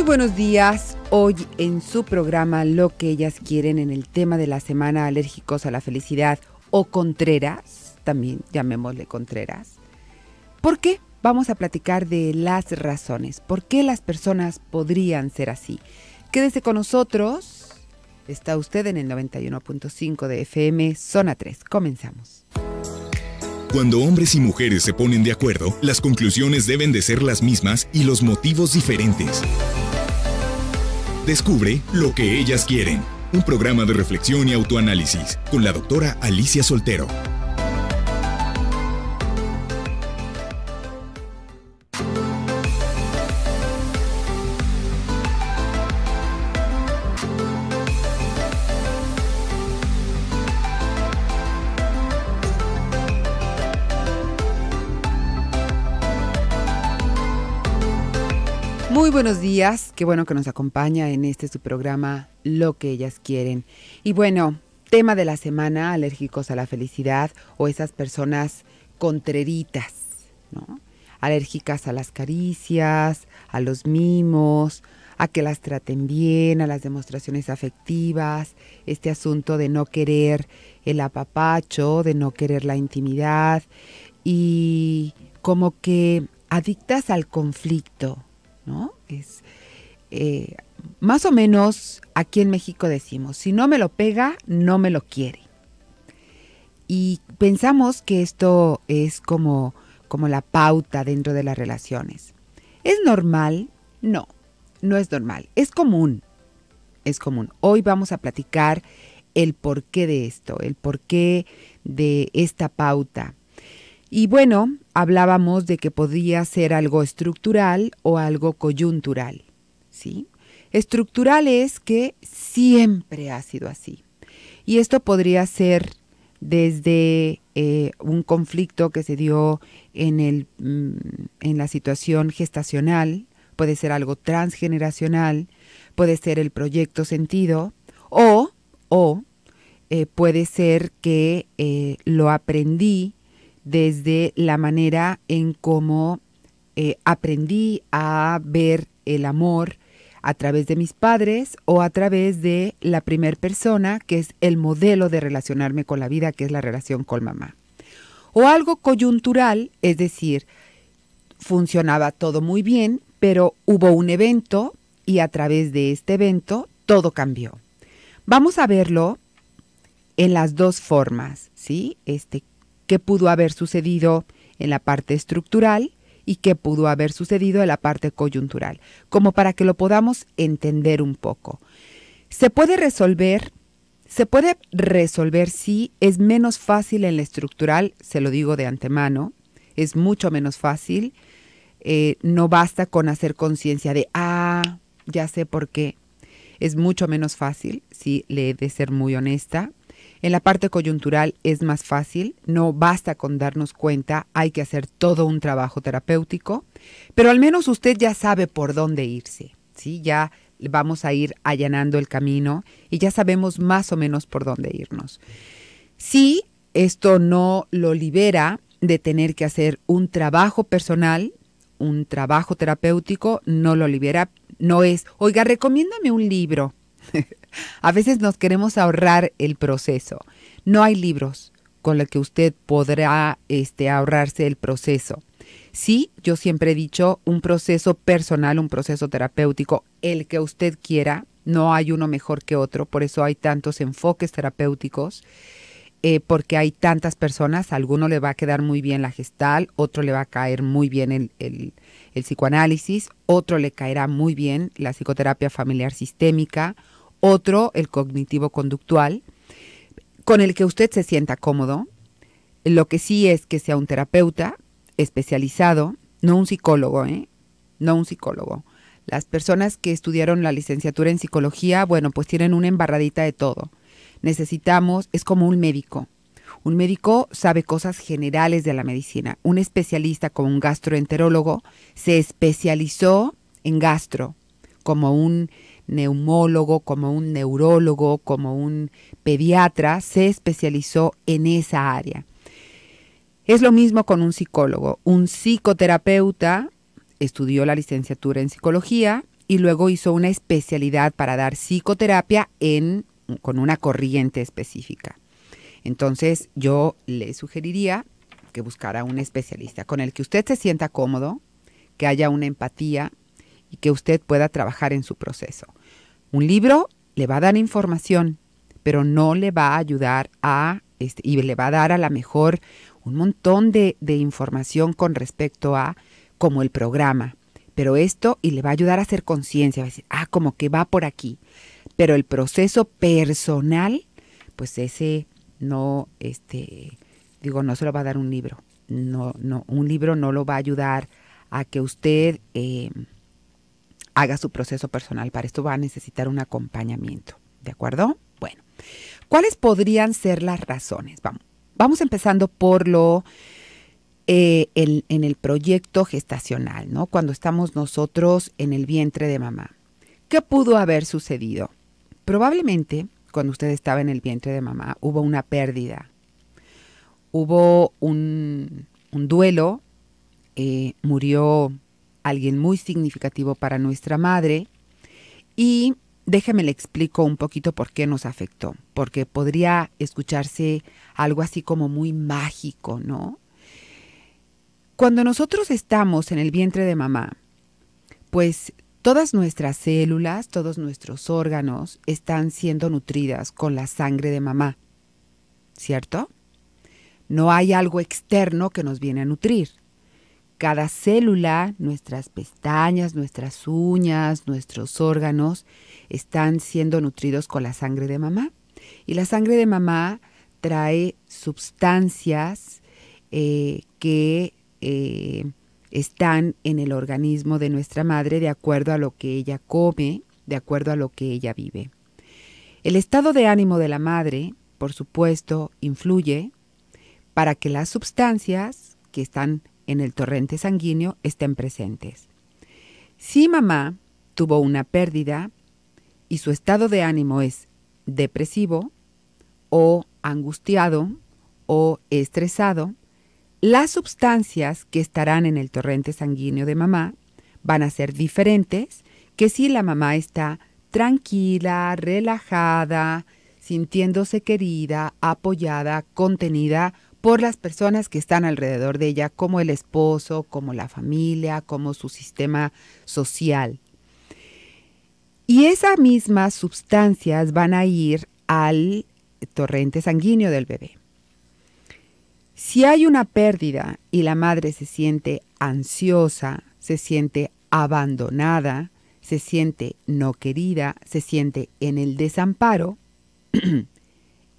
Muy buenos días. Hoy en su programa Lo que ellas quieren en el tema de la semana alérgicos a la felicidad o Contreras, también llamémosle Contreras. ¿Por qué? Vamos a platicar de las razones, por qué las personas podrían ser así. Quédese con nosotros. Está usted en el 91.5 de FM, zona 3. Comenzamos. Cuando hombres y mujeres se ponen de acuerdo, las conclusiones deben de ser las mismas y los motivos diferentes. Descubre lo que ellas quieren. Un programa de reflexión y autoanálisis con la doctora Alicia Soltero. Muy buenos días, qué bueno que nos acompaña en este su programa Lo que ellas quieren. Y bueno, tema de la semana, alérgicos a la felicidad o esas personas contreritas, ¿no? Alérgicas a las caricias, a los mimos, a que las traten bien, a las demostraciones afectivas, este asunto de no querer el apapacho, de no querer la intimidad y como que adictas al conflicto, es eh, más o menos aquí en México decimos, si no me lo pega, no me lo quiere. Y pensamos que esto es como, como la pauta dentro de las relaciones. ¿Es normal? No, no es normal, es común, es común. Hoy vamos a platicar el porqué de esto, el porqué de esta pauta, y bueno, hablábamos de que podía ser algo estructural o algo coyuntural, ¿sí? Estructural es que siempre ha sido así. Y esto podría ser desde eh, un conflicto que se dio mm, en, la situación gestacional, puede ser algo transgeneracional, puede ser el proyecto sentido, o, o eh, puede ser que eh, lo aprendí desde la manera en cómo eh, aprendí a ver el amor a través de mis padres o a través de la primera persona, que es el modelo de relacionarme con la vida, que es la relación con mamá. O algo coyuntural, es decir, funcionaba todo muy bien, pero hubo un evento y a través de este evento todo cambió. Vamos a verlo en las dos formas, ¿sí? Este, qué pudo haber sucedido en la parte estructural y qué pudo haber sucedido en la parte coyuntural, como para que lo podamos entender un poco. Se puede resolver, se puede resolver si es menos fácil en la estructural, se lo digo de antemano, es mucho menos fácil. Eh, no basta con hacer conciencia de, ah, ya sé por qué. Es mucho menos fácil, si le he de ser muy honesta, en la parte coyuntural es más fácil, no basta con darnos cuenta, hay que hacer todo un trabajo terapéutico, pero al menos usted ya sabe por dónde irse, ¿sí? Ya vamos a ir allanando el camino y ya sabemos más o menos por dónde irnos. Si esto no lo libera de tener que hacer un trabajo personal, un trabajo terapéutico, no lo libera, no es, oiga, recomiéndame un libro a veces nos queremos ahorrar el proceso. No hay libros con los que usted podrá este, ahorrarse el proceso. Sí, yo siempre he dicho un proceso personal, un proceso terapéutico, el que usted quiera, no hay uno mejor que otro, por eso hay tantos enfoques terapéuticos, eh, porque hay tantas personas, a alguno le va a quedar muy bien la gestal, otro le va a caer muy bien el psicoanálisis, otro le caerá muy bien la psicoterapia familiar sistémica, otro, el cognitivo conductual, con el que usted se sienta cómodo. Lo que sí es que sea un terapeuta especializado, no un psicólogo, ¿eh? No un psicólogo. Las personas que estudiaron la licenciatura en psicología, bueno, pues tienen una embarradita de todo. Necesitamos, es como un médico. Un médico sabe cosas generales de la medicina. Un especialista como un gastroenterólogo se especializó en gastro, como un neumólogo, como un neurólogo, como un pediatra, se especializó en esa área. Es lo mismo con un psicólogo. Un psicoterapeuta estudió la licenciatura en psicología y luego hizo una especialidad para dar psicoterapia en, con una corriente específica. Entonces yo le sugeriría que buscara un especialista con el que usted se sienta cómodo, que haya una empatía y que usted pueda trabajar en su proceso. Un libro le va a dar información, pero no le va a ayudar a, este, y le va a dar a la mejor un montón de, información con respecto a como el programa. Pero esto y le va a ayudar a hacer conciencia, va a decir, ah, como que va por aquí. Pero el proceso personal, pues ese no, este, digo, no se lo va a dar un libro. No, no, un libro no lo va a ayudar a que usted eh, haga su proceso personal. Para esto va a necesitar un acompañamiento. ¿De acuerdo? Bueno, ¿cuáles podrían ser las razones? Vamos, vamos empezando por lo eh, en el proyecto gestacional, ¿no? Cuando estamos nosotros en el vientre de mamá. ¿Qué pudo haber sucedido? Probablemente cuando usted estaba en el vientre de mamá hubo una pérdida, hubo un, duelo, eh, murió alguien muy significativo para nuestra madre. Y déjeme le explico un poquito por qué nos afectó, porque podría escucharse algo así como muy mágico, ¿no? Cuando nosotros estamos en el vientre de mamá, pues todas nuestras células, todos nuestros órganos están siendo nutridas con la sangre de mamá, ¿cierto? No hay algo externo que nos viene a nutrir cada célula, nuestras pestañas, nuestras uñas, nuestros órganos están siendo nutridos con la sangre de mamá. Y la sangre de mamá trae sustancias eh, que eh, están en el organismo de nuestra madre de acuerdo a lo que ella come, de acuerdo a lo que ella vive. El estado de ánimo de la madre, por supuesto, influye para que las sustancias que están en el torrente sanguíneo estén presentes. Si mamá tuvo una pérdida y su estado de ánimo es depresivo o angustiado o estresado, las sustancias que estarán en el torrente sanguíneo de mamá van a ser diferentes que si la mamá está tranquila, relajada, sintiéndose querida, apoyada, contenida por las personas que están alrededor de ella, como el esposo, como la familia, como su sistema social. Y esas mismas sustancias van a ir al torrente sanguíneo del bebé. Si hay una pérdida y la madre se siente ansiosa, se siente abandonada, se siente no querida, se siente en el desamparo,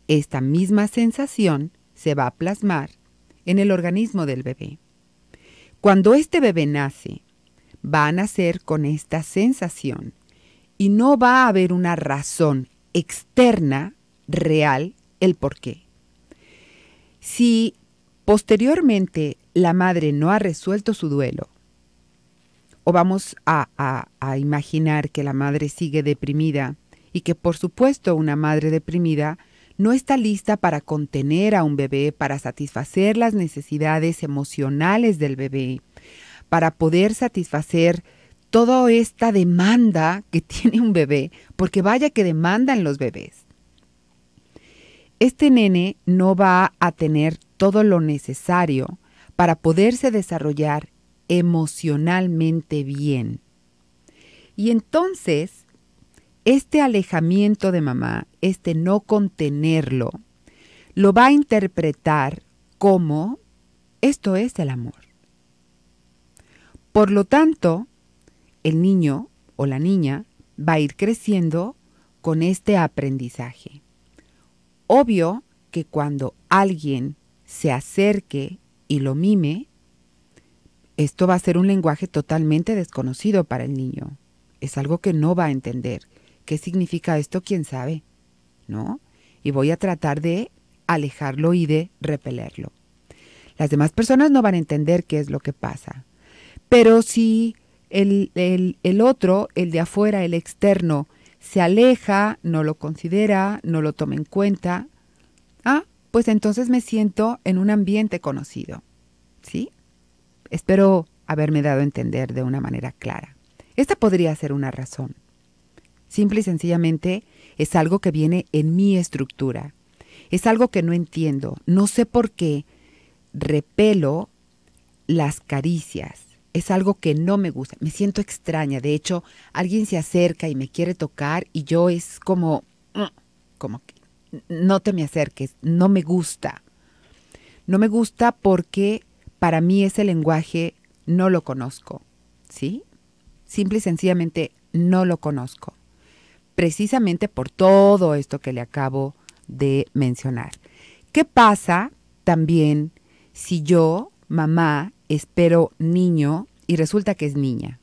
esta misma sensación se va a plasmar en el organismo del bebé. Cuando este bebé nace, va a nacer con esta sensación y no va a haber una razón externa real el por qué. Si posteriormente la madre no ha resuelto su duelo, o vamos a, a, imaginar que la madre sigue deprimida y que por supuesto una madre deprimida no está lista para contener a un bebé, para satisfacer las necesidades emocionales del bebé, para poder satisfacer toda esta demanda que tiene un bebé, porque vaya que demandan los bebés. Este nene no va a tener todo lo necesario para poderse desarrollar emocionalmente bien. Y entonces este alejamiento de mamá, este no contenerlo, lo va a interpretar como esto es el amor. Por lo tanto, el niño o la niña va a ir creciendo con este aprendizaje. Obvio que cuando alguien se acerque y lo mime, esto va a ser un lenguaje totalmente desconocido para el niño. Es algo que no va a entender. ¿Qué significa esto? ¿Quién sabe? ¿No? Y voy a tratar de alejarlo y de repelerlo. Las demás personas no van a entender qué es lo que pasa. Pero si el, el otro, el de afuera, el externo, se aleja, no lo considera, no lo toma en cuenta, ah, pues entonces me siento en un ambiente conocido. ¿Sí? Espero haberme dado a entender de una manera clara. Esta podría ser una razón. Simple y sencillamente es algo que viene en mi estructura. Es algo que no entiendo. No sé por qué repelo las caricias. Es algo que no me gusta. Me siento extraña. De hecho, alguien se acerca y me quiere tocar y yo es como, mm, como que no te me acerques. No me gusta. No me gusta porque para mí ese lenguaje no lo conozco. ¿Sí? Simple y sencillamente no lo conozco precisamente por todo esto que le acabo de mencionar. ¿Qué pasa también si yo, mamá, espero niño y resulta que es niña?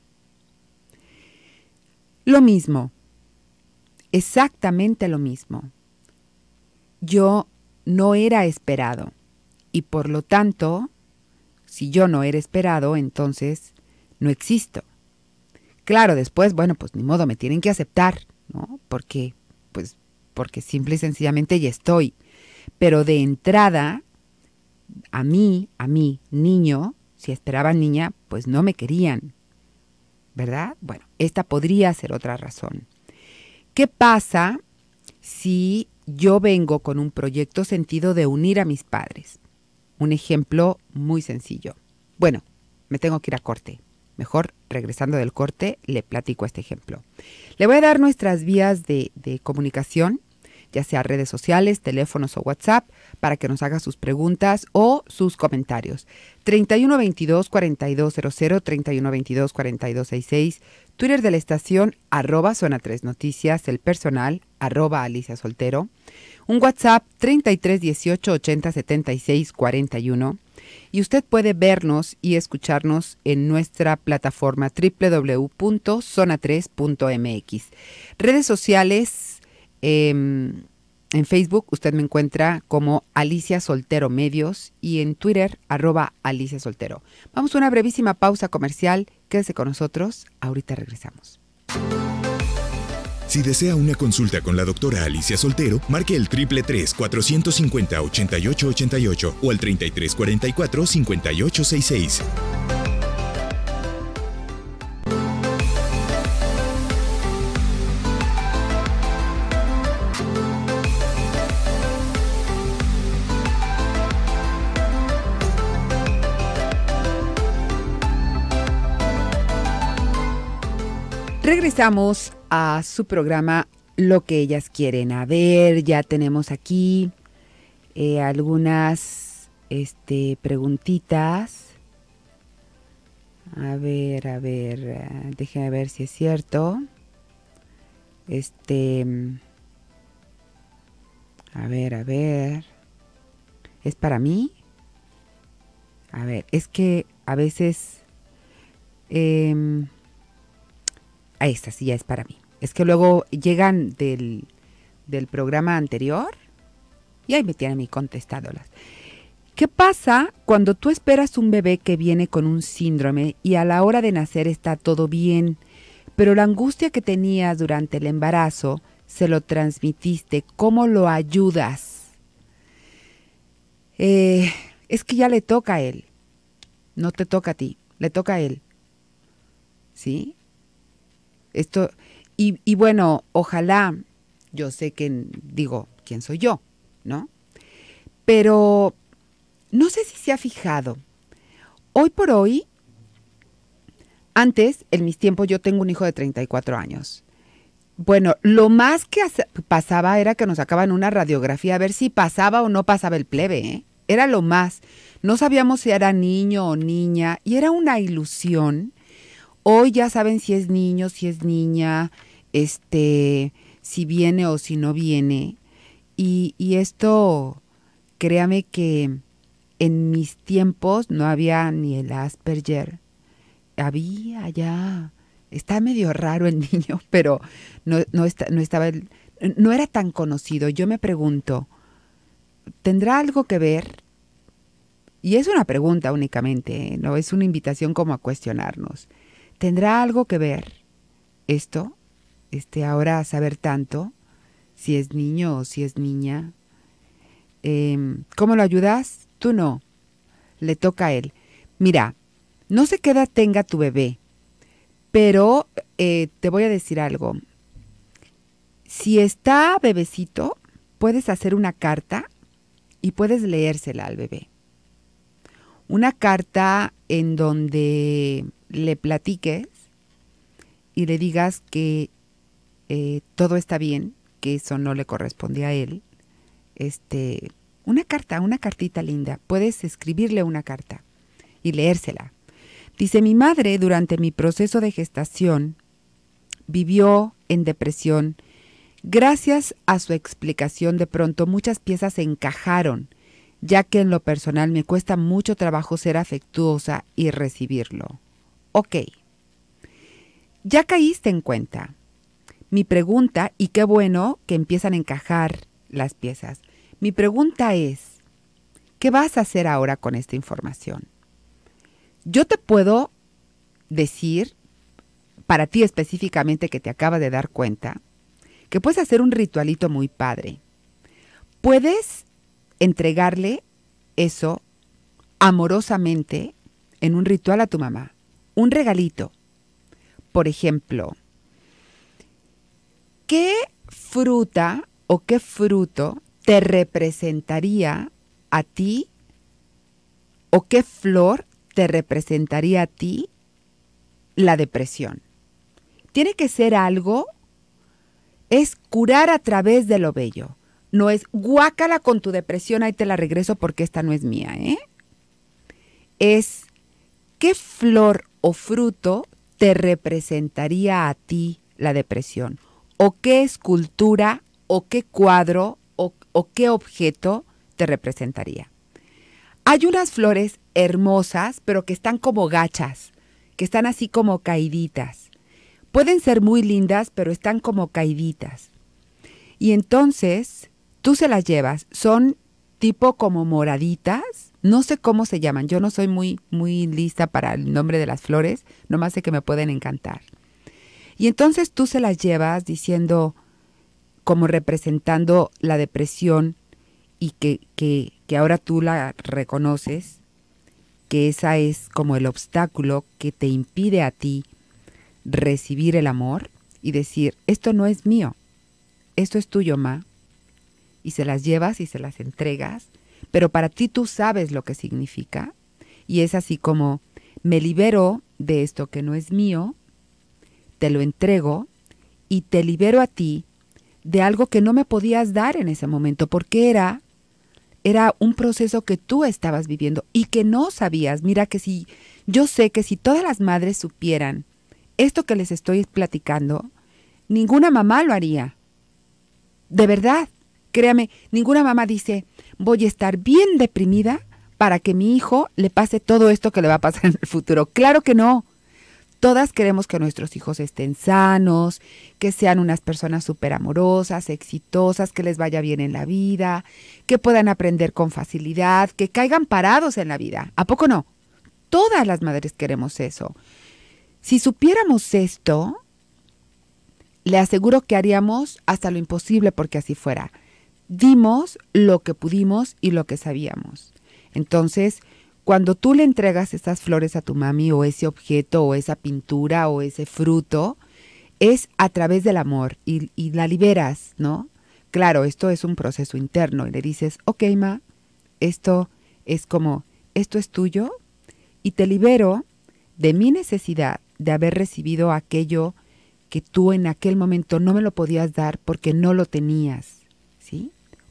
Lo mismo, exactamente lo mismo. Yo no era esperado y por lo tanto, si yo no era esperado, entonces no existo. Claro, después, bueno, pues ni modo, me tienen que aceptar. ¿no? Porque, pues, porque simple y sencillamente ya estoy. Pero de entrada, a mí, a mí, niño, si esperaban niña, pues no me querían, ¿verdad? Bueno, esta podría ser otra razón. ¿Qué pasa si yo vengo con un proyecto sentido de unir a mis padres? Un ejemplo muy sencillo. Bueno, me tengo que ir a corte. Mejor, regresando del corte, le platico este ejemplo. Le voy a dar nuestras vías de, de comunicación, ya sea redes sociales, teléfonos o WhatsApp, para que nos haga sus preguntas o sus comentarios. 3122-4200, 3122-4266, Twitter de la estación, arroba Zona 3 Noticias, el personal, arroba Alicia Soltero, un WhatsApp 3318-8076-41 y usted puede vernos y escucharnos en nuestra plataforma wwwzona Redes sociales... Eh, en Facebook usted me encuentra como Alicia Soltero Medios y en Twitter arroba Alicia Soltero. Vamos a una brevísima pausa comercial. Quédese con nosotros. Ahorita regresamos. Si desea una consulta con la doctora Alicia Soltero, marque el 333-450-8888 o al 3344-5866. Regresamos a su programa Lo que ellas quieren. A ver, ya tenemos aquí eh, algunas este, preguntitas. A ver, a ver, eh, déjenme ver si es cierto. Este. A ver, a ver. ¿Es para mí? A ver, es que a veces. Em, a esta sí ya es para mí. Es que luego llegan del, programa anterior y ahí me tienen mi contestadoras. ¿Qué pasa cuando tú esperas un bebé que viene con un síndrome y a la hora de nacer está todo bien, pero la angustia que tenías durante el embarazo se lo transmitiste? ¿Cómo lo ayudas? Eh, es que ya le toca a él, no te toca a ti, le toca a él. ¿Sí? Esto, y, y bueno, ojalá, yo sé que digo, ¿quién soy yo? ¿No? Pero no sé si se ha fijado. Hoy por hoy, antes, en mis tiempos, yo tengo un hijo de 34 años. Bueno, lo más que pasaba era que nos sacaban una radiografía a ver si pasaba o no pasaba el plebe. ¿eh? Era lo más. No sabíamos si era niño o niña y era una ilusión Hoy ya saben si es niño, si es niña, este, si viene o si no viene. Y, esto, créame que en mis tiempos no había ni el Asperger. Había ya. Está medio raro el niño, pero no, estaba no era tan conocido. Yo me pregunto, ¿tendrá algo que ver? Y es una pregunta únicamente, ¿eh? no es una invitación como a cuestionarnos. ¿Tendrá algo que ver esto, este ahora saber tanto, si es niño o si es niña? Em, ¿Cómo lo ayudas? Tú no. Le toca a él. Mira, no sé queda tenga tu bebé, pero eh, te voy a decir algo. Si está bebecito, puedes hacer una carta y puedes leérsela al bebé. Una carta en donde le platiques y le digas que eh, todo está bien, que eso no le corresponde a él. Este, una carta, una cartita linda. Puedes escribirle una carta y leérsela. Dice, mi madre durante mi proceso de gestación vivió en depresión. Gracias a su explicación de pronto muchas piezas se encajaron, ya que en lo personal me cuesta mucho trabajo ser afectuosa y recibirlo. Ok, ya caíste en cuenta. Mi pregunta, y qué bueno que empiezan a encajar las piezas, mi pregunta es, ¿qué vas a hacer ahora con esta información? Yo te puedo decir, para ti específicamente que te acaba de dar cuenta, que puedes hacer un ritualito muy padre. Puedes entregarle eso amorosamente en un ritual a tu mamá un regalito. Por ejemplo, ¿qué fruta o qué fruto te representaría a ti o qué flor te representaría a ti la depresión? Tiene que ser algo, es curar a través de lo bello. No es guácala con tu depresión, ahí te la regreso porque esta no es mía, ¿eh? Es qué flor o fruto te representaría a ti la depresión? ¿O qué escultura o qué cuadro o, o qué objeto te representaría? Hay unas flores hermosas, pero que están como gachas, que están así como caíditas. Pueden ser muy lindas, pero están como caíditas. Y entonces tú se las llevas. Son tipo como moraditas, no sé cómo se llaman, yo no soy muy, muy lista para el nombre de las flores, nomás sé que me pueden encantar. Y entonces tú se las llevas diciendo, como representando la depresión y que, que, que ahora tú la reconoces, que esa es como el obstáculo que te impide a ti recibir el amor y decir, esto no es mío, esto es tuyo, ma. Y se las llevas y se las entregas pero para ti tú sabes lo que significa. Y es así como me libero de esto que no es mío, te lo entrego y te libero a ti de algo que no me podías dar en ese momento, porque era era un proceso que tú estabas viviendo y que no sabías. Mira que si yo sé que si todas las madres supieran esto que les estoy platicando, ninguna mamá lo haría. De verdad. Créame, ninguna mamá dice, voy a estar bien deprimida para que mi hijo le pase todo esto que le va a pasar en el futuro. Claro que no. Todas queremos que nuestros hijos estén sanos, que sean unas personas súper amorosas, exitosas, que les vaya bien en la vida, que puedan aprender con facilidad, que caigan parados en la vida. ¿A poco no? Todas las madres queremos eso. Si supiéramos esto, le aseguro que haríamos hasta lo imposible porque así fuera dimos lo que pudimos y lo que sabíamos. Entonces, cuando tú le entregas esas flores a tu mami o ese objeto o esa pintura o ese fruto, es a través del amor y, la liberas, ¿no? Claro, esto es un proceso interno y le dices, ok, ma, esto es como, esto es tuyo y te libero de mi necesidad de haber recibido aquello que tú en aquel momento no me lo podías dar porque no lo tenías.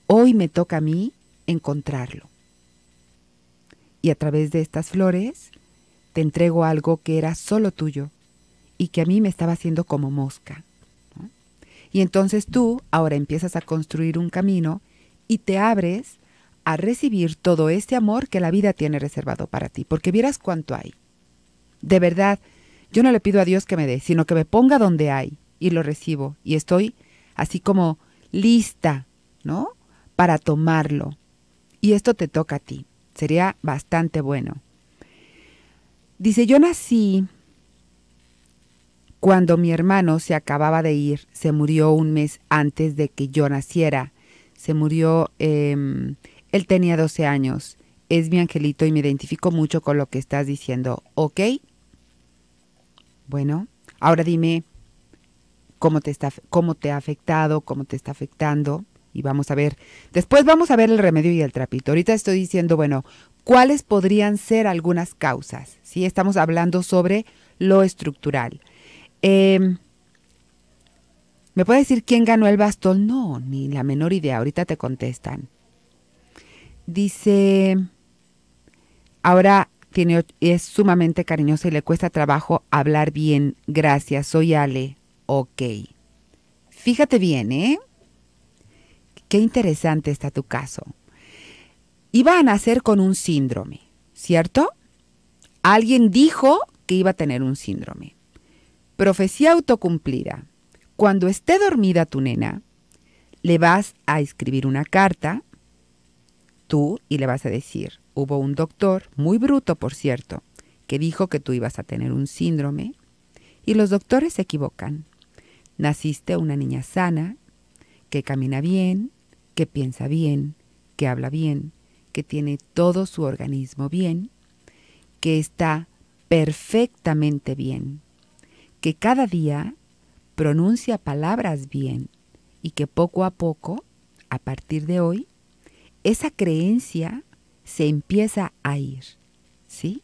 Hoy me toca a mí encontrarlo. Y a través de estas flores te entrego algo que era solo tuyo y que a mí me estaba haciendo como mosca. Y entonces tú ahora empiezas a construir un camino y te abres a recibir todo este amor que la vida tiene reservado para ti, porque vieras cuánto hay. De verdad, yo no le pido a Dios que me dé, sino que me ponga donde hay y lo recibo y estoy así como lista, ¿no? para tomarlo. Y esto te toca a ti. Sería bastante bueno. Dice, yo nací cuando mi hermano se acababa de ir. Se murió un mes antes de que yo naciera. Se murió, em, él tenía 12 años. Es mi angelito y me identifico mucho con lo que estás diciendo. ¿Ok? Bueno, ahora dime cómo te, está, cómo te ha afectado, cómo te está afectando y vamos a ver. Después vamos a ver el remedio y el trapito. Ahorita estoy diciendo, bueno, ¿cuáles podrían ser algunas causas? ¿Sí? Estamos hablando sobre lo estructural. Em, ¿Me puede decir quién ganó el bastón? No, ni la menor idea. Ahorita te contestan. Dice, ahora tiene, es sumamente cariñosa y le cuesta trabajo hablar bien. Gracias, soy Ale. Ok. Fíjate bien, ¿eh? Qué interesante está tu caso. Iba a nacer con un síndrome, ¿cierto? Alguien dijo que iba a tener un síndrome. Profecía autocumplida. Cuando esté dormida tu nena, le vas a escribir una carta, tú, y le vas a decir, hubo un doctor, muy bruto por cierto, que dijo que tú ibas a tener un síndrome, y los doctores se equivocan. Naciste una niña sana, que camina bien, que piensa bien, que habla bien, que tiene todo su organismo bien, que está perfectamente bien, que cada día pronuncia palabras bien y que poco a poco, a partir de hoy, esa creencia se empieza a ir, ¿sí?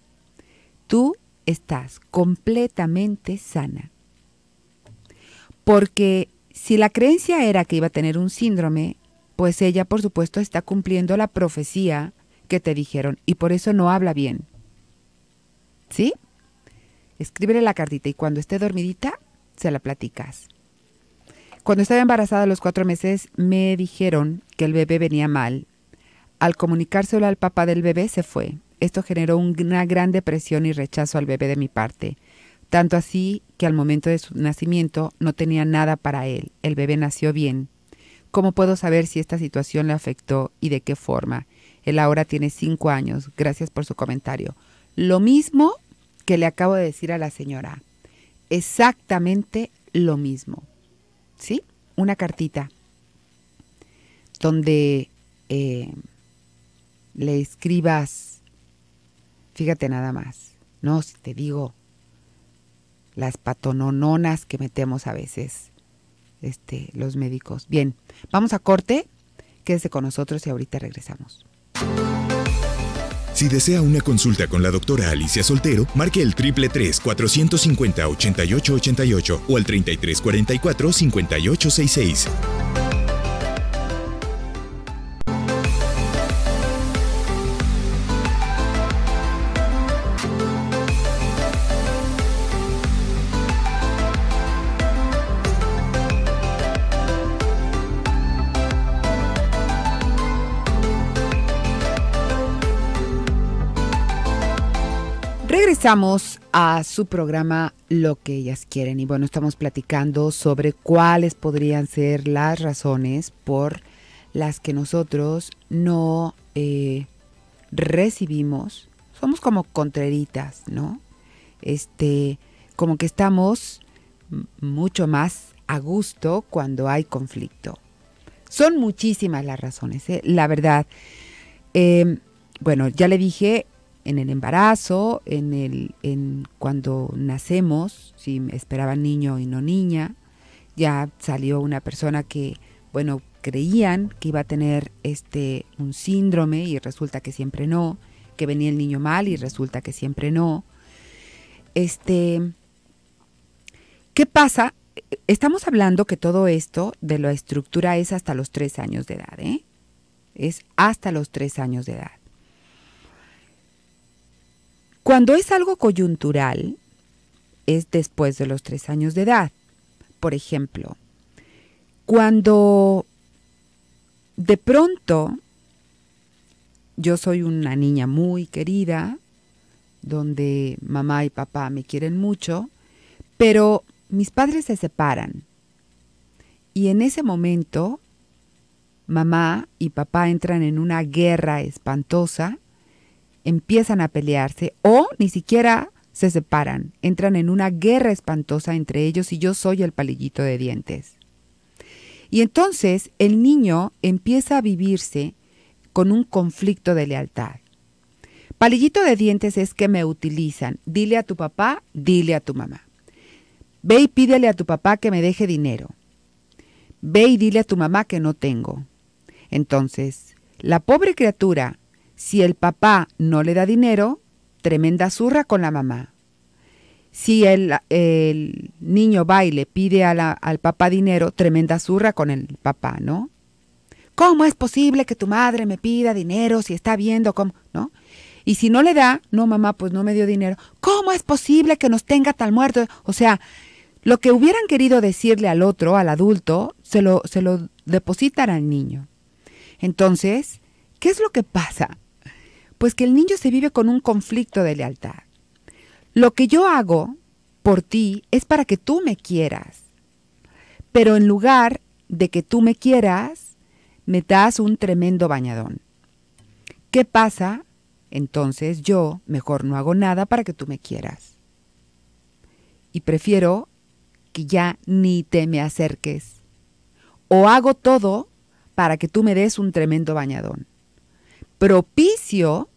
Tú estás completamente sana. Porque si la creencia era que iba a tener un síndrome, pues ella por supuesto está cumpliendo la profecía que te dijeron y por eso no habla bien. ¿Sí? Escríbele la cartita y cuando esté dormidita, se la platicas. Cuando estaba embarazada a los cuatro meses, me dijeron que el bebé venía mal. Al comunicárselo al papá del bebé, se fue. Esto generó una gran depresión y rechazo al bebé de mi parte. Tanto así que al momento de su nacimiento no tenía nada para él. El bebé nació bien, ¿Cómo puedo saber si esta situación le afectó y de qué forma? Él ahora tiene cinco años. Gracias por su comentario. Lo mismo que le acabo de decir a la señora. Exactamente lo mismo. ¿Sí? Una cartita donde eh, le escribas, fíjate nada más, no, te digo las patonononas que metemos a veces este, los médicos. Bien, vamos a corte, quédese con nosotros y ahorita regresamos. Si desea una consulta con la doctora Alicia Soltero, marque el triple 450 8888 o al 3344 5866. Empezamos a su programa Lo que ellas quieren y bueno, estamos platicando sobre cuáles podrían ser las razones por las que nosotros no eh, recibimos, somos como contreritas, ¿no? Este, como que estamos mucho más a gusto cuando hay conflicto. Son muchísimas las razones, ¿eh? la verdad. Em, bueno, ya le dije, en el embarazo, en el, cuando nacemos, si esperaban niño y no niña, ya salió una persona que, bueno, creían que iba a tener este un síndrome y resulta que siempre no, que venía el niño mal y resulta que siempre no. Este ¿Qué pasa? Estamos hablando que todo esto de la estructura es hasta los tres años de edad, ¿eh? Es hasta los tres años de edad. Cuando es algo coyuntural, es después de los tres años de edad. Por ejemplo, cuando de pronto yo soy una niña muy querida, donde mamá y papá me quieren mucho, pero mis padres se separan. Y en ese momento, mamá y papá entran en una guerra espantosa empiezan a pelearse o ni siquiera se separan, entran en una guerra espantosa entre ellos y yo soy el palillito de dientes. Y entonces el niño empieza a vivirse con un conflicto de lealtad. Palillito de dientes es que me utilizan. Dile a tu papá, dile a tu mamá. Ve y pídele a tu papá que me deje dinero. Ve y dile a tu mamá que no tengo. Entonces, la pobre criatura si el papá no le da dinero, tremenda zurra con la mamá. Si el, niño va y le pide al papá dinero, tremenda zurra con el papá, ¿no? ¿Cómo es posible que tu madre me pida dinero si está viendo cómo, ¿no? Y si no le da, no mamá, pues no me dio dinero. ¿Cómo es posible que nos tenga tal muerto? O sea, lo que hubieran querido decirle al otro, al adulto, se lo, se lo depositan al niño. Entonces, ¿qué es lo que pasa? Pues que el niño se vive con un conflicto de lealtad. Lo que yo hago por ti es para que tú me quieras. Pero en lugar de que tú me quieras, me das un tremendo bañadón. ¿Qué pasa? Entonces yo mejor no hago nada para que tú me quieras. Y prefiero que ya ni te me acerques. O hago todo para que tú me des un tremendo bañadón. Propicio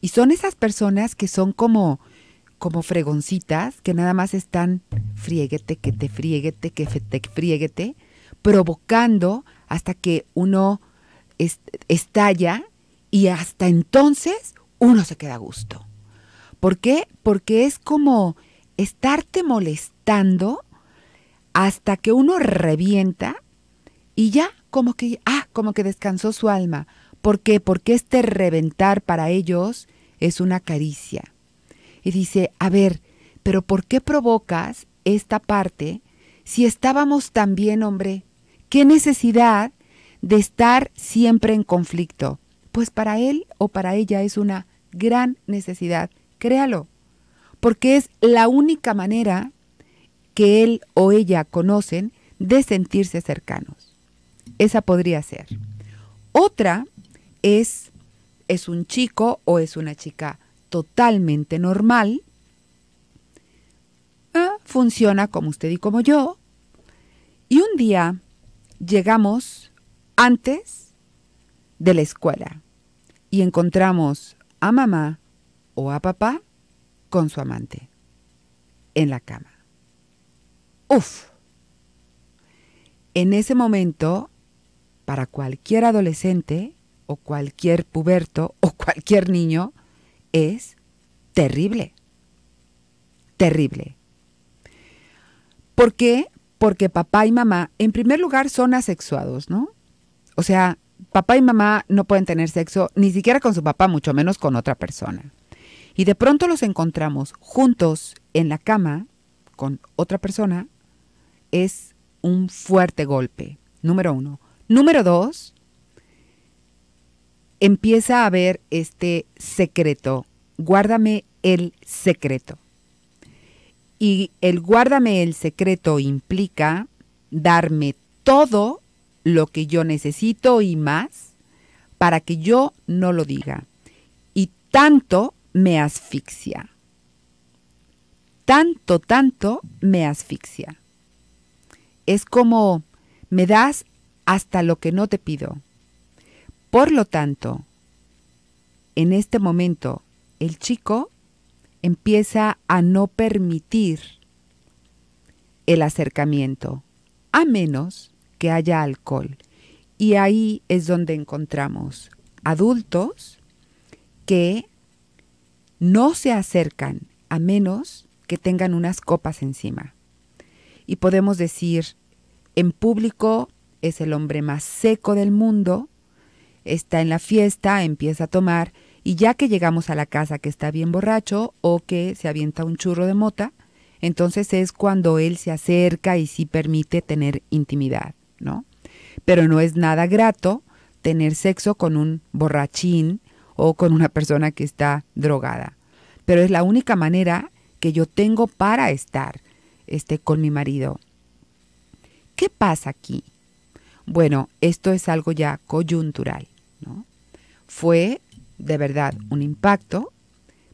y son esas personas que son como, como fregoncitas, que nada más están frieguete, que te frieguete, que te frieguete, provocando hasta que uno estalla y hasta entonces uno se queda a gusto. ¿Por qué? Porque es como estarte molestando hasta que uno revienta y ya como que, ah, como que descansó su alma. ¿Por qué? Porque este reventar para ellos es una caricia. Y dice, a ver, pero ¿por qué provocas esta parte si estábamos tan bien, hombre? ¿Qué necesidad de estar siempre en conflicto? Pues para él o para ella es una gran necesidad, créalo, porque es la única manera que él o ella conocen de sentirse cercanos. Esa podría ser. Otra es, es un chico o es una chica totalmente normal, eh, funciona como usted y como yo, y un día llegamos antes de la escuela y encontramos a mamá o a papá con su amante en la cama. Uf. En ese momento, para cualquier adolescente, o cualquier puberto o cualquier niño es terrible. Terrible. ¿Por qué? Porque papá y mamá, en primer lugar, son asexuados, ¿no? O sea, papá y mamá no pueden tener sexo ni siquiera con su papá, mucho menos con otra persona. Y de pronto los encontramos juntos en la cama con otra persona, es un fuerte golpe, número uno. Número dos, empieza a ver este secreto. Guárdame el secreto. Y el guárdame el secreto implica darme todo lo que yo necesito y más para que yo no lo diga. Y tanto me asfixia. Tanto, tanto me asfixia. Es como me das hasta lo que no te pido por lo tanto, en este momento, el chico empieza a no permitir el acercamiento, a menos que haya alcohol. Y ahí es donde encontramos adultos que no se acercan a menos que tengan unas copas encima. Y podemos decir, en público es el hombre más seco del mundo, está en la fiesta, empieza a tomar y ya que llegamos a la casa que está bien borracho o que se avienta un churro de mota, entonces es cuando él se acerca y sí permite tener intimidad, ¿no? Pero no es nada grato tener sexo con un borrachín o con una persona que está drogada. Pero es la única manera que yo tengo para estar este, con mi marido. ¿Qué pasa aquí? Bueno, esto es algo ya coyuntural, ¿no? Fue de verdad un impacto.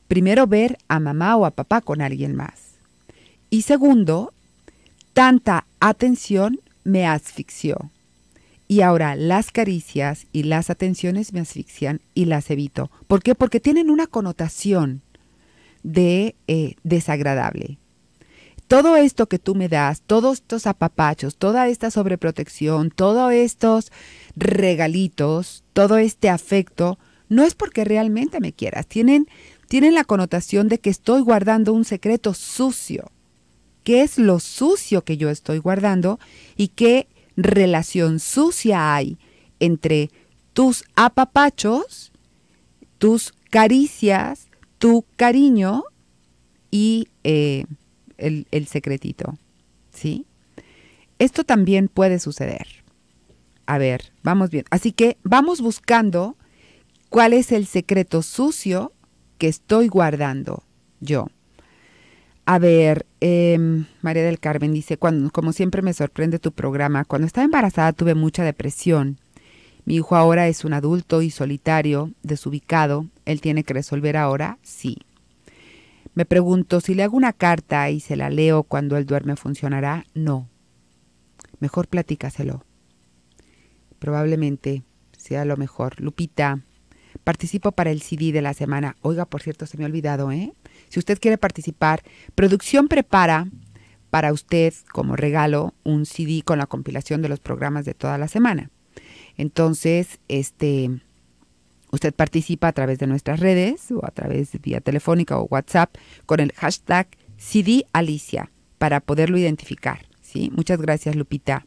Primero ver a mamá o a papá con alguien más. Y segundo, tanta atención me asfixió. Y ahora las caricias y las atenciones me asfixian y las evito. ¿Por qué? Porque tienen una connotación de eh, desagradable todo esto que tú me das, todos estos apapachos, toda esta sobreprotección, todos estos regalitos, todo este afecto, no es porque realmente me quieras, tienen, tienen la connotación de que estoy guardando un secreto sucio. ¿Qué es lo sucio que yo estoy guardando y qué relación sucia hay entre tus apapachos, tus caricias, tu cariño y... Eh, el, secretito. ¿Sí? Esto también puede suceder. A ver, vamos bien. Así que vamos buscando cuál es el secreto sucio que estoy guardando yo. A ver, em, María del Carmen dice, cuando, como siempre me sorprende tu programa, cuando estaba embarazada tuve mucha depresión. Mi hijo ahora es un adulto y solitario, desubicado. ¿Él tiene que resolver ahora? Sí. Me pregunto, si le hago una carta y se la leo cuando él duerme, ¿funcionará? No. Mejor platícaselo. Probablemente sea lo mejor. Lupita, participo para el CD de la semana. Oiga, por cierto, se me ha olvidado, ¿eh? Si usted quiere participar, producción prepara para usted como regalo un CD con la compilación de los programas de toda la semana. Entonces, este, Usted participa a través de nuestras redes o a través de vía telefónica o WhatsApp con el hashtag CD Alicia para poderlo identificar. ¿sí? Muchas gracias, Lupita.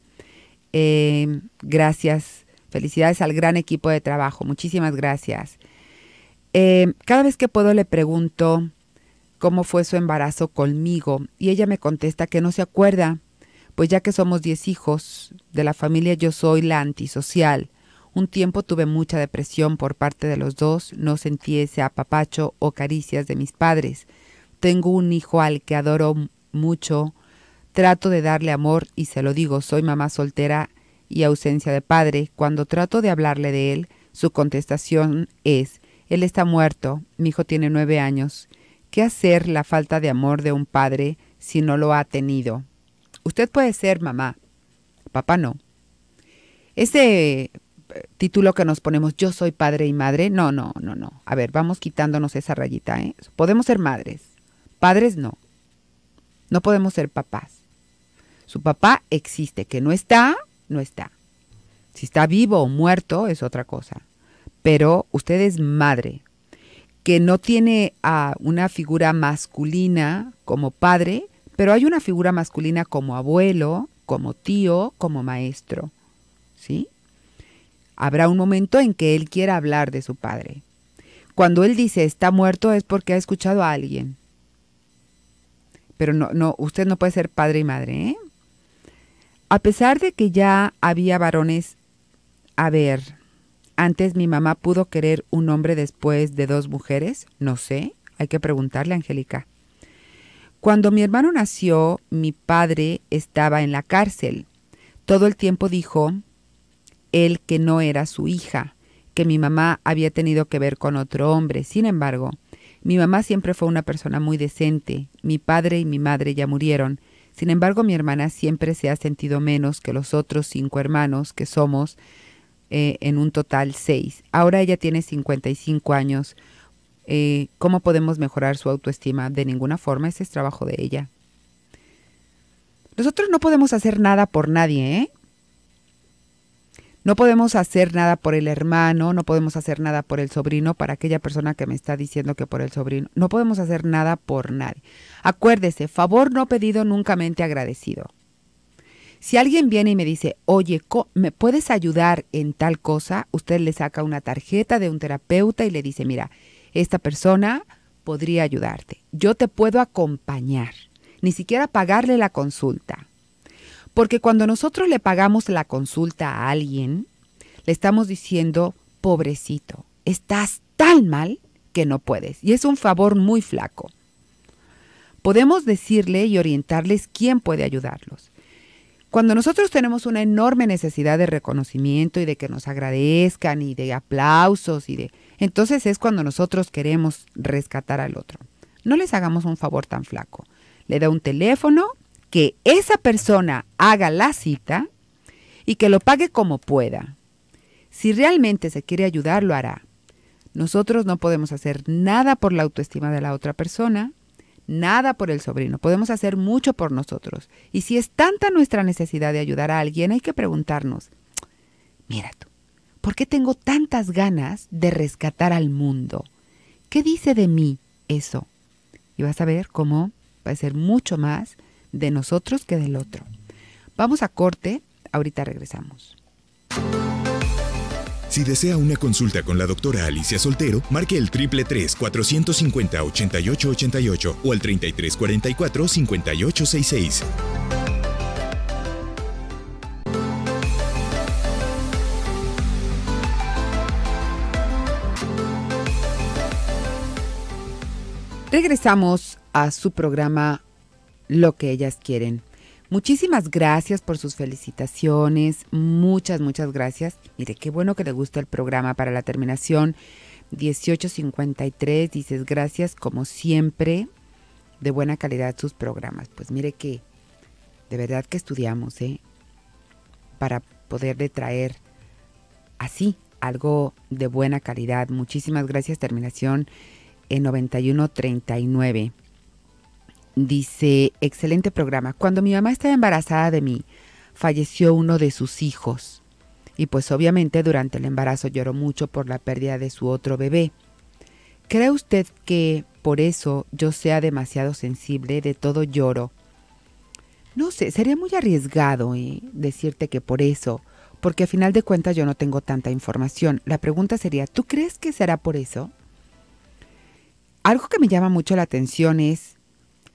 Em, gracias. Felicidades al gran equipo de trabajo. Muchísimas gracias. Em, cada vez que puedo le pregunto cómo fue su embarazo conmigo y ella me contesta que no se acuerda, pues ya que somos 10 hijos de la familia yo soy la antisocial un tiempo tuve mucha depresión por parte de los dos, no sentí ese apapacho o caricias de mis padres. Tengo un hijo al que adoro mucho, trato de darle amor y se lo digo, soy mamá soltera y ausencia de padre. Cuando trato de hablarle de él, su contestación es, él está muerto, mi hijo tiene nueve años. ¿Qué hacer la falta de amor de un padre si no lo ha tenido? Usted puede ser mamá, papá no. Ese título que nos ponemos yo soy padre y madre. No, no, no, no. A ver, vamos quitándonos esa rayita. ¿eh? Podemos ser madres. Padres no. No podemos ser papás. Su papá existe. Que no está, no está. Si está vivo o muerto es otra cosa. Pero usted es madre. Que no tiene a ah, una figura masculina como padre, pero hay una figura masculina como abuelo, como tío, como maestro. ¿Sí? Habrá un momento en que él quiera hablar de su padre. Cuando él dice está muerto es porque ha escuchado a alguien. Pero no, no, usted no puede ser padre y madre, ¿eh? A pesar de que ya había varones, a ver, antes mi mamá pudo querer un hombre después de dos mujeres, no sé, hay que preguntarle a Angélica. Cuando mi hermano nació, mi padre estaba en la cárcel. Todo el tiempo dijo, él que no era su hija, que mi mamá había tenido que ver con otro hombre. Sin embargo, mi mamá siempre fue una persona muy decente, mi padre y mi madre ya murieron, sin embargo mi hermana siempre se ha sentido menos que los otros cinco hermanos que somos eh, en un total seis. Ahora ella tiene 55 años. Eh, ¿Cómo podemos mejorar su autoestima? De ninguna forma, ese es trabajo de ella. Nosotros no podemos hacer nada por nadie, ¿eh? No podemos hacer nada por el hermano, no podemos hacer nada por el sobrino, para aquella persona que me está diciendo que por el sobrino. No podemos hacer nada por nadie. Acuérdese, favor no pedido, nunca mente agradecido. Si alguien viene y me dice, oye, ¿me puedes ayudar en tal cosa? Usted le saca una tarjeta de un terapeuta y le dice, mira, esta persona podría ayudarte. Yo te puedo acompañar. Ni siquiera pagarle la consulta. Porque cuando nosotros le pagamos la consulta a alguien, le estamos diciendo, pobrecito, estás tan mal que no puedes. Y es un favor muy flaco. Podemos decirle y orientarles quién puede ayudarlos. Cuando nosotros tenemos una enorme necesidad de reconocimiento y de que nos agradezcan y de aplausos y de... Entonces es cuando nosotros queremos rescatar al otro. No les hagamos un favor tan flaco. Le da un teléfono que esa persona haga la cita y que lo pague como pueda. Si realmente se quiere ayudar, lo hará. Nosotros no podemos hacer nada por la autoestima de la otra persona, nada por el sobrino. Podemos hacer mucho por nosotros. Y si es tanta nuestra necesidad de ayudar a alguien, hay que preguntarnos, mira tú, ¿por qué tengo tantas ganas de rescatar al mundo? ¿Qué dice de mí eso? Y vas a ver cómo va a ser mucho más de nosotros que del otro. Vamos a corte, ahorita regresamos. Si desea una consulta con la doctora Alicia Soltero, marque el triple 450 8888 o al 3344 5866. Regresamos a su programa lo que ellas quieren. Muchísimas gracias por sus felicitaciones, muchas, muchas gracias. Mire, qué bueno que le gusta el programa para la terminación 1853. Dices, gracias como siempre, de buena calidad sus programas. Pues mire que de verdad que estudiamos, ¿eh? Para poderle traer así algo de buena calidad. Muchísimas gracias, terminación en 9139. Dice, excelente programa. Cuando mi mamá estaba embarazada de mí, falleció uno de sus hijos. Y pues obviamente durante el embarazo lloró mucho por la pérdida de su otro bebé. ¿Cree usted que por eso yo sea demasiado sensible, de todo lloro? No sé, sería muy arriesgado eh, decirte que por eso, porque a final de cuentas yo no tengo tanta información. La pregunta sería, ¿tú crees que será por eso? Algo que me llama mucho la atención es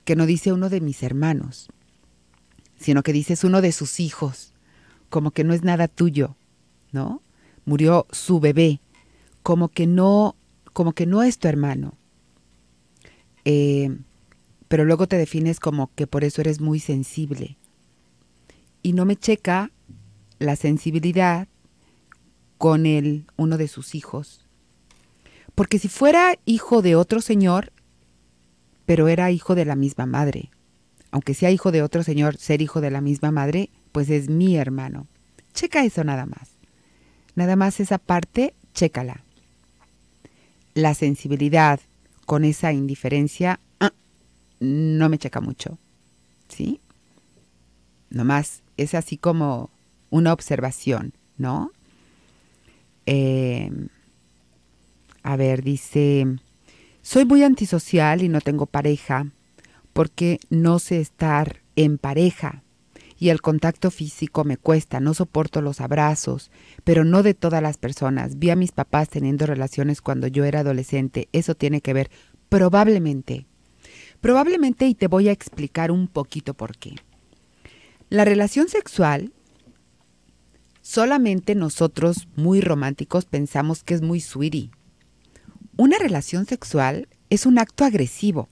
que no dice uno de mis hermanos, sino que dices uno de sus hijos, como que no es nada tuyo, ¿no? Murió su bebé, como que no, como que no es tu hermano. Eh, pero luego te defines como que por eso eres muy sensible. Y no me checa la sensibilidad con él, uno de sus hijos. Porque si fuera hijo de otro señor, pero era hijo de la misma madre. Aunque sea hijo de otro señor, ser hijo de la misma madre, pues es mi hermano. Checa eso nada más. Nada más esa parte, chécala. La sensibilidad con esa indiferencia ah, no me checa mucho. ¿Sí? Nomás es así como una observación, ¿no? Eh, a ver, dice... Soy muy antisocial y no tengo pareja porque no sé estar en pareja y el contacto físico me cuesta, no soporto los abrazos, pero no de todas las personas. Vi a mis papás teniendo relaciones cuando yo era adolescente, eso tiene que ver probablemente. Probablemente y te voy a explicar un poquito por qué. La relación sexual solamente nosotros muy románticos pensamos que es muy sweetie una relación sexual es un acto agresivo.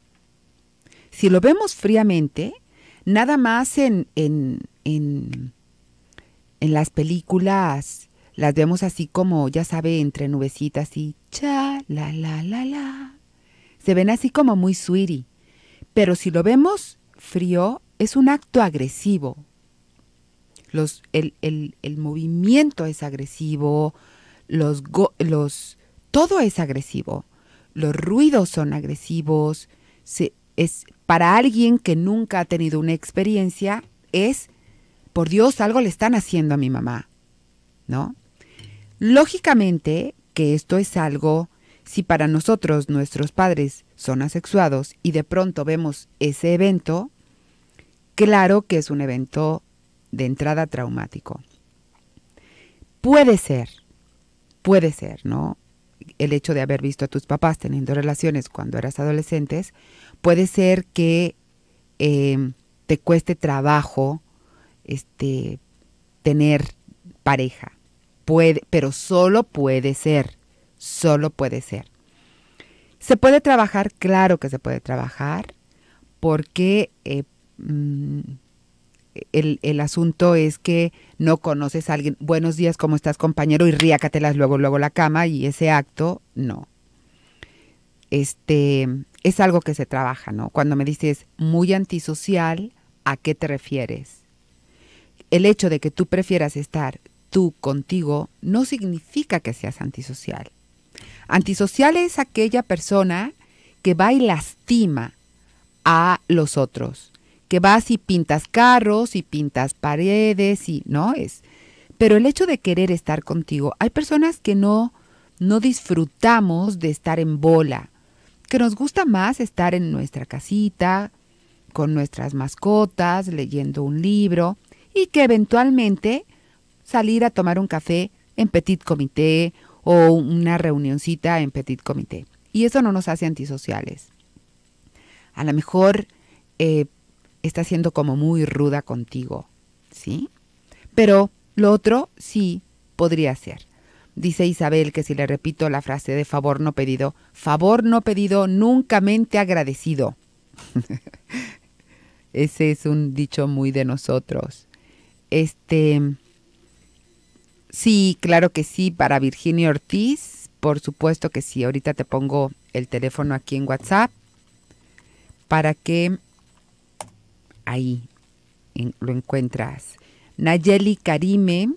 Si lo vemos fríamente, nada más en, en, en, las películas las vemos así como, ya sabe, entre nubecitas y cha, la, la, la, la. Se ven así como muy sweetie. Pero si lo vemos frío, es un acto agresivo. Los, el, el movimiento es agresivo, los, go, los, todo es agresivo. Los ruidos son agresivos. es, para alguien que nunca ha tenido una experiencia, es, por Dios, algo le están haciendo a mi mamá. ¿No? Lógicamente que esto es algo, si para nosotros nuestros padres son asexuados y de pronto vemos ese evento, claro que es un evento de entrada traumático. Puede ser, puede ser, ¿no? el hecho de haber visto a tus papás teniendo relaciones cuando eras adolescentes, puede ser que eh, te cueste trabajo este, tener pareja. Puede, pero solo puede ser, solo puede ser. ¿Se puede trabajar? Claro que se puede trabajar, porque eh, mm, el, asunto es que no conoces a alguien, buenos días, ¿cómo estás compañero? Y ríacatelas luego, luego la cama y ese acto, no. Este, es algo que se trabaja, ¿no? Cuando me dices muy antisocial, ¿a qué te refieres? El hecho de que tú prefieras estar tú contigo no significa que seas antisocial. Antisocial es aquella persona que va y lastima a los otros que vas y pintas carros y pintas paredes y no es. Pero el hecho de querer estar contigo, hay personas que no no disfrutamos de estar en bola, que nos gusta más estar en nuestra casita, con nuestras mascotas, leyendo un libro y que eventualmente salir a tomar un café en petit comité o una reunioncita en petit comité. Y eso no nos hace antisociales. A lo mejor eh, está siendo como muy ruda contigo, ¿sí? Pero lo otro sí podría ser. Dice Isabel que si le repito la frase de favor no pedido, favor no pedido, nunca mente agradecido. Ese es un dicho muy de nosotros. Este. Sí, claro que sí, para Virginia Ortiz, por supuesto que sí. Ahorita te pongo el teléfono aquí en WhatsApp para que ahí lo encuentras. Nayeli Karime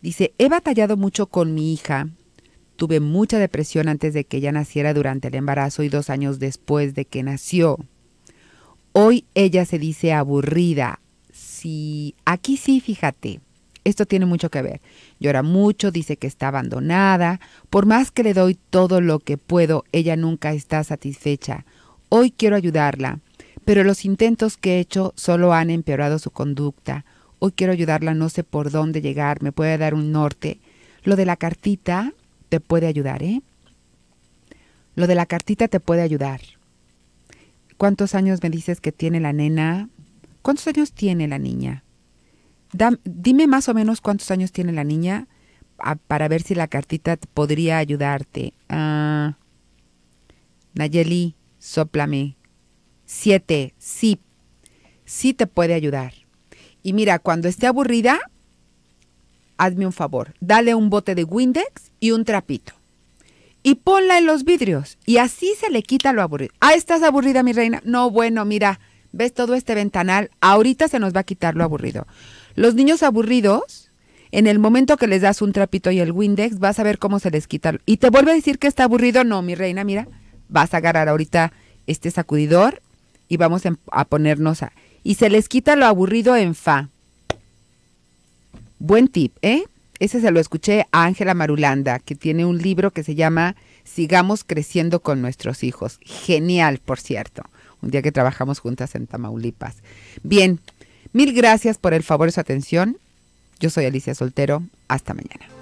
dice, he batallado mucho con mi hija. Tuve mucha depresión antes de que ella naciera durante el embarazo y dos años después de que nació. Hoy ella se dice aburrida. Sí, aquí sí, fíjate. Esto tiene mucho que ver. Llora mucho, dice que está abandonada. Por más que le doy todo lo que puedo, ella nunca está satisfecha. Hoy quiero ayudarla pero los intentos que he hecho solo han empeorado su conducta. Hoy quiero ayudarla, no sé por dónde llegar, me puede dar un norte. Lo de la cartita te puede ayudar, ¿eh? Lo de la cartita te puede ayudar. ¿Cuántos años me dices que tiene la nena? ¿Cuántos años tiene la niña? dime más o menos cuántos años tiene la niña para ver si la cartita podría ayudarte. Ah, Nayeli, soplame. Siete, sí, sí te puede ayudar. Y mira, cuando esté aburrida, hazme un favor, dale un bote de Windex y un trapito. Y ponla en los vidrios y así se le quita lo aburrido. Ah, estás aburrida, mi reina. No, bueno, mira, ves todo este ventanal, ahorita se nos va a quitar lo aburrido. Los niños aburridos, en el momento que les das un trapito y el Windex, vas a ver cómo se les quita. Y te vuelve a decir que está aburrido, no, mi reina, mira, vas a agarrar ahorita este sacudidor y vamos a ponernos a. Y se les quita lo aburrido en fa. Buen tip, ¿eh? Ese se lo escuché a Ángela Marulanda, que tiene un libro que se llama Sigamos creciendo con nuestros hijos. Genial, por cierto. Un día que trabajamos juntas en Tamaulipas. Bien, mil gracias por el favor y su atención. Yo soy Alicia Soltero. Hasta mañana.